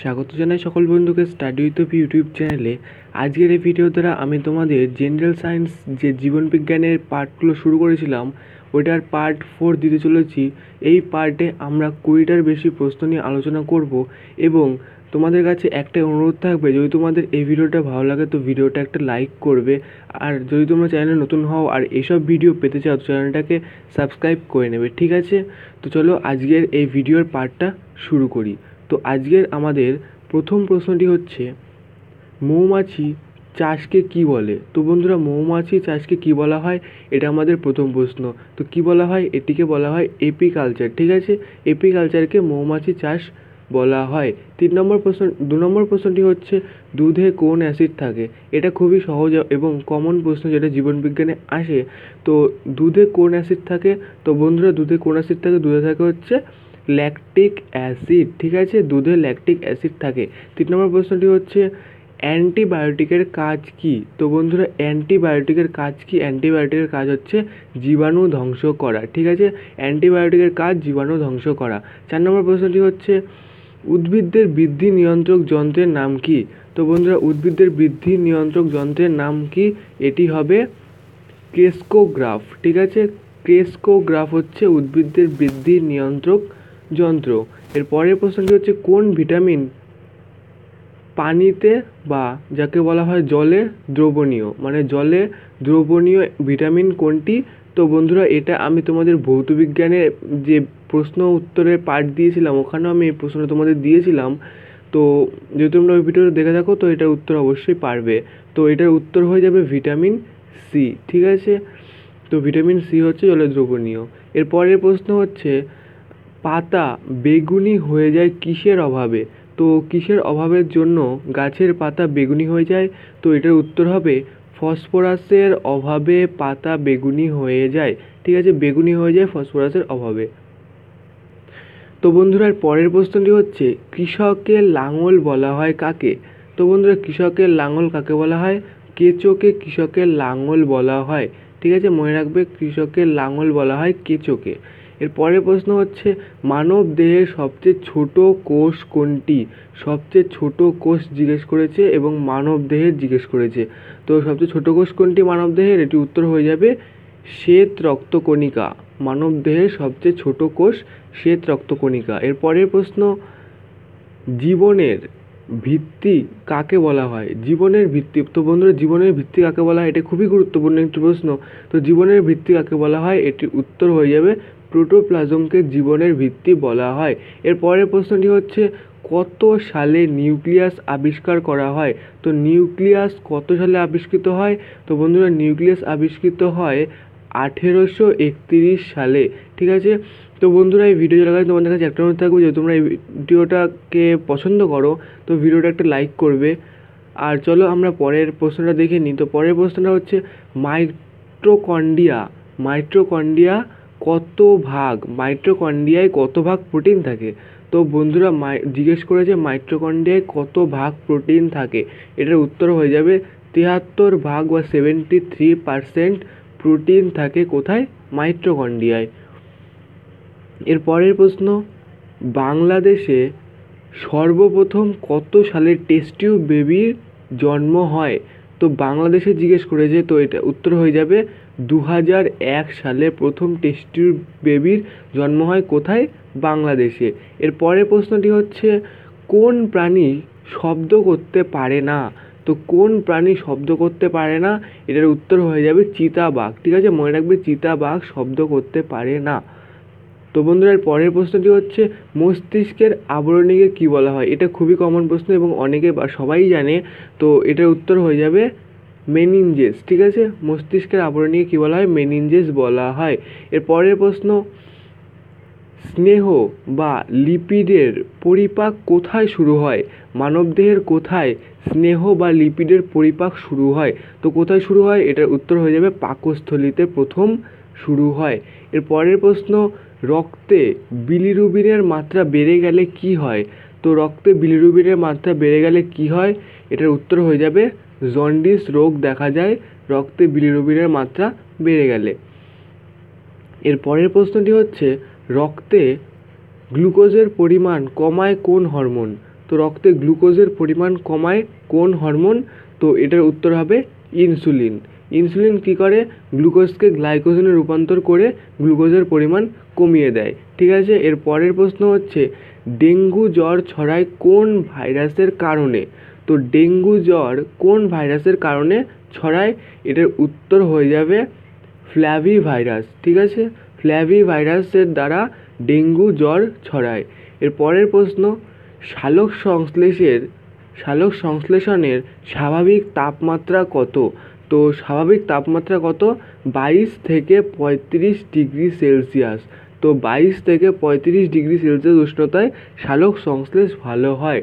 স্বাগত জানাই সকল বন্ধুকে স্টাডি উইথ ইউটিউব চ্যানেলে আজকের এই ভিডিও দ্বারা আমি তোমাদের জেনারেল সায়েন্স যে জীবন বিজ্ঞানের পার্টগুলো শুরু করেছিলাম ওইটার পার্ট ফোর দিতে চলেছি এই পার্টে আমরা কুড়িটার বেশি প্রশ্ন নিয়ে আলোচনা করব এবং তোমাদের কাছে একটাই অনুরোধ থাকবে যদি তোমাদের এই ভিডিওটা ভালো লাগে তো ভিডিওটা একটা লাইক করবে আর যদি তোমরা চ্যানেলে নতুন হও আর এইসব ভিডিও পেতে চাও চ্যানেলটাকে সাবস্ক্রাইব করে নেবে ঠিক আছে তো চলো আজকের এই ভিডিওর পার্টটা শুরু করি তো আজকের আমাদের প্রথম প্রশ্নটি হচ্ছে মৌমাছি চাষকে কী বলে তো বন্ধুরা মৌমাছি চাষকে কী বলা হয় এটা আমাদের প্রথম প্রশ্ন তো কী বলা হয় এটিকে বলা হয় এপিকালচার ঠিক আছে এপিকালচারকে মৌমাছি চাষ বলা হয় তিন নম্বর প্রশ্ন দু নম্বর প্রশ্নটি হচ্ছে দুধে কোন অ্যাসিড থাকে এটা খুবই সহজ এবং কমন প্রশ্ন যেটা জীবনবিজ্ঞানে আসে তো দুধে কোন অ্যাসিড থাকে তো বন্ধুরা দুধে কোন অ্যাসিড থাকে দুধে থাকে হচ্ছে ল্যাকটিক অ্যাসিড ঠিক আছে দুধে ল্যাকটিক অ্যাসিড থাকে তিন নম্বর প্রশ্নটি হচ্ছে অ্যান্টিবায়োটিকের কাজ কী তো বন্ধুরা অ্যান্টিবায়োটিকের কাজ কী অ্যান্টিবায়োটিকের কাজ হচ্ছে জীবাণু ধ্বংস করা ঠিক আছে অ্যান্টিবায়োটিকের কাজ জীবাণু ধ্বংস করা চার নম্বর প্রশ্নটি হচ্ছে উদ্ভিদদের বৃদ্ধি নিয়ন্ত্রক যন্ত্রের নাম কি তো বন্ধুরা উদ্ভিদদের বৃদ্ধি নিয়ন্ত্রক যন্ত্রের নাম কি এটি হবে ক্রেস্কোগ্রাফ ঠিক আছে ক্রেস্কোগ্রাফ হচ্ছে উদ্ভিদদের বৃদ্ধি নিয়ন্ত্রক যন্ত্র এর পরের প্রশ্নটি হচ্ছে কোন ভিটামিন পানিতে বা যাকে বলা হয় জলে দ্রবণীয় মানে জলে দ্রবণীয় ভিটামিন কোনটি তো বন্ধুরা এটা আমি তোমাদের ভৌত যে প্রশ্ন উত্তরের পার্ট দিয়েছিলাম ওখানেও আমি এই প্রশ্ন তোমাদের দিয়েছিলাম তো যদি তোমরা ওই ভিডিওটা দেখে থাকো তো এটার উত্তর অবশ্যই পারবে তো এটার উত্তর হয়ে যাবে ভিটামিন সি ঠিক আছে তো ভিটামিন সি হচ্ছে জলে দ্রবণীয় এর পরের প্রশ্ন হচ্ছে পাতা বেগুনি হয়ে যায় কিসের অভাবে তো কিসের অভাবের জন্য গাছের পাতা বেগুনি হয়ে যায় তো এটার উত্তর হবে ফসফরাসের অভাবে পাতা বেগুনি হয়ে যায় ঠিক আছে বেগুনি হয়ে যায় ফসফরাসের অভাবে তো বন্ধুরা পরের প্রশ্নটি হচ্ছে কৃষকের লাঙল বলা হয় কাকে তো বন্ধুরা কৃষকের লাঙল কাকে বলা হয় কেঁচোকে কৃষকের লাঙল বলা হয় ঠিক আছে মনে রাখবে কৃষকের লাঙল বলা হয় কেঁচোকে এর পরের প্রশ্ন হচ্ছে মানব দেহের সবচেয়ে ছোট কোষ কোনটি সবচেয়ে ছোট কোষ জিজ্ঞেস করেছে এবং মানব দেহের জিজ্ঞেস করেছে তো সবচেয়ে ছোট কোষ কোনটি মানব দেহের এটি উত্তর হয়ে যাবে শ্বেত রক্তকণিকা মানব দেহের সবচেয়ে ছোট কোষ শ্বেত রক্তকণিকা এর পরের প্রশ্ন জীবনের ভিত্তি কাকে বলা হয় জীবনের ভিত্তি তো বন্ধুরা জীবনের ভিত্তি কাকে বলা হয় এটা খুবই গুরুত্বপূর্ণ একটি প্রশ্ন তো জীবনের ভিত্তি কাকে বলা হয় এটির উত্তর হয়ে যাবে প্রোটোপ্লাজমকে জীবনের ভিত্তি বলা হয় এর পরের প্রশ্নটি হচ্ছে কত সালে নিউক্লিয়াস আবিষ্কার করা হয় তো নিউক্লিয়াস কত সালে আবিষ্কৃত হয় তো বন্ধুরা নিউক্লিয়াস আবিষ্কৃত হয় আঠেরোশো একতিরিশ সালে ঠিক আছে তো বন্ধুরা এই ভিডিও লাগায় তোমাদের কাছে একটা অনুরোধ থাকবে যে তোমরা এই ভিডিওটাকে পছন্দ করো তো ভিডিওটা একটা লাইক করবে আর চলো আমরা পরের প্রশ্নটা দেখে নিই তো পরের প্রশ্নটা হচ্ছে মাইট্রোকন্ডিয়া মাইট্রোকন্ডিয়া কত ভাগ মাইটোকন্ড্রিয়ায় কত ভাগ প্রোটিন থাকে তো বন্ধুরা মাই জিজ্ঞেস করেছে মাইটোকন্ড্রিয়ায় কত ভাগ প্রোটিন থাকে এটার উত্তর হয়ে যাবে তিয়াত্তর ভাগ বা সেভেন্টি থ্রি পারসেন্ট প্রোটিন থাকে কোথায় মাইটোকন্ড্রিয়ায় এর পরের প্রশ্ন বাংলাদেশে সর্বপ্রথম কত সালে টেস্ট বেবির জন্ম হয় তো বাংলাদেশে জিজ্ঞেস করেছে তো এটা উত্তর হয়ে যাবে দু হাজার এক সালে প্রথম টেস্ট বেবির জন্ম হয় কোথায় বাংলাদেশে এর পরের প্রশ্নটি হচ্ছে কোন প্রাণী শব্দ করতে পারে না তো কোন প্রাণী শব্দ করতে পারে না এটার উত্তর হয়ে যাবে চিতাবাঘ ঠিক আছে মনে রাখবে চিতাবাঘ শব্দ করতে পারে না তো বন্ধুরা পরের প্রশ্নটি হচ্ছে মস্তিষ্কের আবরণীকে কী বলা হয় এটা খুবই কমন প্রশ্ন এবং অনেকে বা সবাই জানে তো এটার উত্তর হয়ে যাবে মেনিনজেস ঠিক আছে মস্তিষ্কের আবরণীকে কী বলা হয় মেনিনজেস বলা হয় এর পরের প্রশ্ন স্নেহ বা লিপিডের পরিপাক কোথায় শুরু হয় মানবদেহের কোথায় স্নেহ বা লিপিডের পরিপাক শুরু হয় তো কোথায় শুরু হয় এটার উত্তর হয়ে যাবে পাকস্থলিতে প্রথম শুরু হয় এর পরের প্রশ্ন রক্তে বিলিরুবিনের মাত্রা বেড়ে গেলে কি হয় তো রক্তে বিলিরুবিনের মাত্রা বেড়ে গেলে কি হয় এটার উত্তর হয়ে যাবে জন্ডিস রোগ দেখা যায় রক্তে বিলিরুবিনের মাত্রা বেড়ে গেলে এর পরের প্রশ্নটি হচ্ছে রক্তে গ্লুকোজের পরিমাণ কমায় কোন হরমোন তো রক্তে গ্লুকোজের পরিমাণ কমায় কোন হরমোন তো এটার উত্তর হবে ইনসুলিন ইনসুলিন কী করে গ্লুকোজকে গ্লাইকোজেনে রূপান্তর করে গ্লুকোজের পরিমাণ কমিয়ে দেয় ঠিক আছে এর পরের প্রশ্ন হচ্ছে ডেঙ্গু জ্বর ছড়ায় কোন ভাইরাসের কারণে তো ডেঙ্গু জ্বর কোন ভাইরাসের কারণে ছড়ায় এটার উত্তর হয়ে যাবে ফ্ল্যাভি ভাইরাস ঠিক আছে ফ্ল্যাভি ভাইরাসের দ্বারা ডেঙ্গু জ্বর ছড়ায় এর পরের প্রশ্ন সালোক সংশ্লেষের সালোক সংশ্লেষণের স্বাভাবিক তাপমাত্রা কত তো স্বাভাবিক তাপমাত্রা কত বাইশ থেকে পঁয়ত্রিশ ডিগ্রি সেলসিয়াস তো বাইশ থেকে পঁয়ত্রিশ ডিগ্রি সেলসিয়াস উষ্ণতায় সালোক সংশ্লেষ ভালো হয়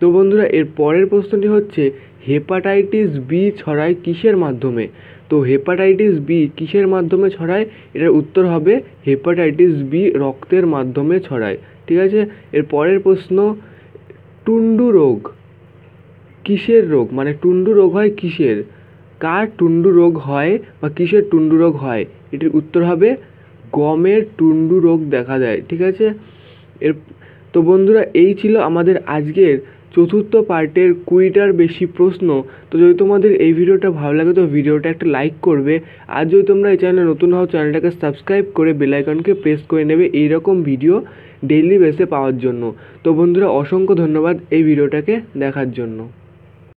তো বন্ধুরা এর পরের প্রশ্নটি হচ্ছে হেপাটাইটিস বি ছড়ায় কিসের মাধ্যমে তো হেপাটাইটিস বি কিসের মাধ্যমে ছড়ায় এটার উত্তর হবে হেপাটাইটিস বি রক্তের মাধ্যমে ছড়ায় ঠিক আছে এর পরের প্রশ্ন টুন্ডু রোগ কিসের রোগ মানে টুন্ডু রোগ হয় কিসের কার টুন্ডু রোগ হয় বা কিসের টুন্ডু রোগ হয় এটির উত্তর হবে গমের টুন্ডু রোগ দেখা দেয় ঠিক আছে এর তো বন্ধুরা এই ছিল আমাদের আজকের চতুর্থ পার্টের কুড়িটার বেশি প্রশ্ন তো যদি তোমাদের এই ভিডিওটা ভালো লাগে তো ভিডিওটা একটা লাইক করবে আর যদি তোমরা এই চ্যানেলে নতুন হও চ্যানেলটাকে সাবস্ক্রাইব করে বেলাইকনকে প্রেস করে নেবে এইরকম ভিডিও ডেইলি বেসে পাওয়ার জন্য তো বন্ধুরা অসংখ্য ধন্যবাদ এই ভিডিওটাকে দেখার জন্য